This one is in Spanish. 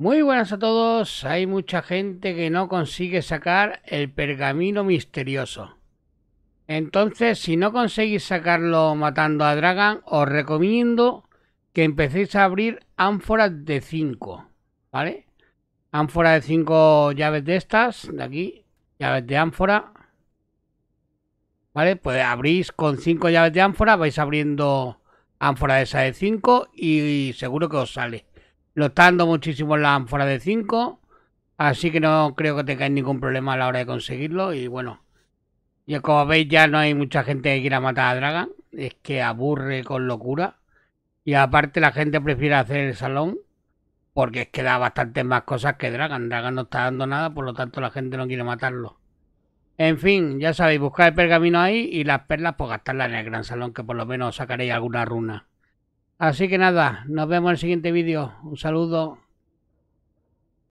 Muy buenas a todos. Hay mucha gente que no consigue sacar el pergamino misterioso. Entonces, si no conseguís sacarlo matando a Dragon, os recomiendo que empecéis a abrir ánforas de 5, ¿vale? Ánfora de 5 llaves de estas, de aquí, llaves de ánfora. ¿Vale? Pues abrís con 5 llaves de ánfora, vais abriendo ánfora de esa de 5 y seguro que os sale. Lo dando muchísimo la ánfora de 5. Así que no creo que tengáis ningún problema a la hora de conseguirlo. Y bueno, Y como veis ya no hay mucha gente que quiera matar a Dragon, Es que aburre con locura. Y aparte la gente prefiere hacer el salón porque es que da bastantes más cosas que Dragon, Dragon no está dando nada, por lo tanto la gente no quiere matarlo. En fin, ya sabéis, buscar el pergamino ahí y las perlas, pues gastarlas en el gran salón, que por lo menos sacaréis alguna runa. Así que nada, nos vemos en el siguiente vídeo. Un saludo.